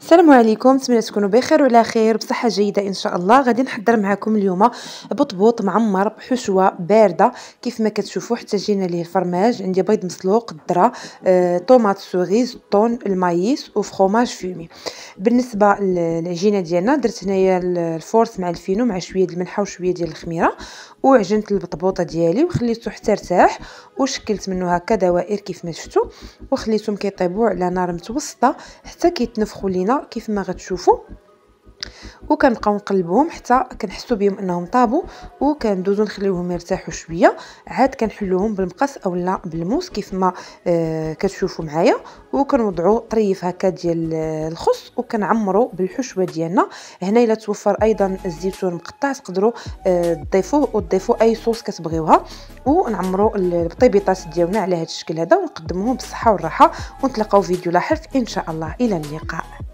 السلام عليكم نتمنى تكونوا بخير وعلى خير بصحه جيده ان شاء الله غادي نحضر معكم اليوم بطبوط معمر بحشوه بارده كيف ما كتشوفوا حتى جينا ليه الفرماج عندي بيض مسلوق الذره آه، طوماط سوريز طون المايس وفخوماج فيمي بالنسبه للعجينه ديالنا درت هنايا الفورس مع الفينو مع شويه د الملحه وشويه ديال الخميره وعجنت البطبوطه ديالي وخليته حتى ارتاح وشكلت منه هكا دوائر كيف ما شفتوا وخليتهم كيطيبوا على نار متوسطه حتى كيتنفخوا لينا كيف ما غتشوفوا وكنبقاو نقلبوهم حتى كنحسو بهم انهم طابوا وكندوزو نخليوهم يرتاحوا شويه عاد كنحلوهم بالمقص اولا بالموس كيف ما آه، كتشوفوا معايا وكنوضعوا طريف هكا ديال آه، الخص وكنعمروا بالحشوه ديالنا هنا الا توفر ايضا الزيتون مقطع تقدروا آه، تضيفوه وتضيفوا اي صوص كتبغيوها ونعمروا البطيبيطات ديالنا على هذا الشكل هذا ونقدموهم بالصحه والراحه ونتلاقاو فيديو لاحق ان شاء الله الى اللقاء